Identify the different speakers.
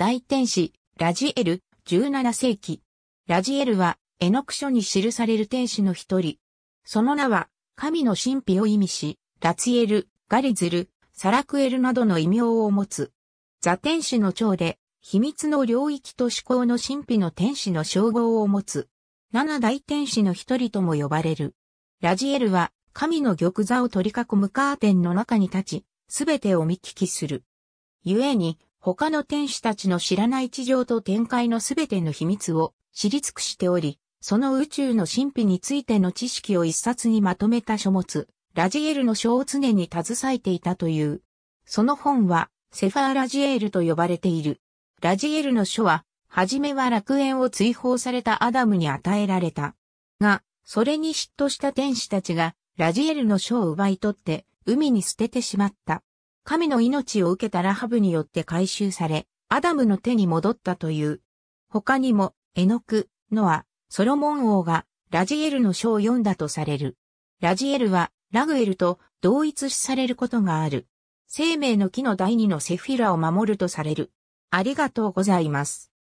Speaker 1: 大天使、ラジエル、17世紀。ラジエルは、絵の句書に記される天使の一人。その名は、神の神秘を意味し、ラツエル、ガリズル、サラクエルなどの異名を持つ。ザ天使の長で、秘密の領域と思考の神秘の天使の称号を持つ。七大天使の一人とも呼ばれる。ラジエルは、神の玉座を取り囲むカーテンの中に立ち、すべてを見聞きする。故に、他の天使たちの知らない地上と展開のすべての秘密を知り尽くしており、その宇宙の神秘についての知識を一冊にまとめた書物、ラジエルの書を常に携えていたという。その本は、セファーラジエールと呼ばれている。ラジエルの書は、はじめは楽園を追放されたアダムに与えられた。が、それに嫉妬した天使たちが、ラジエルの書を奪い取って、海に捨ててしまった。神の命を受けたラハブによって回収され、アダムの手に戻ったという。他にも、エノク、ノア、ソロモン王が、ラジエルの書を読んだとされる。ラジエルは、ラグエルと同一視されることがある。生命の木の第二のセフィラを守るとされる。ありがとうございます。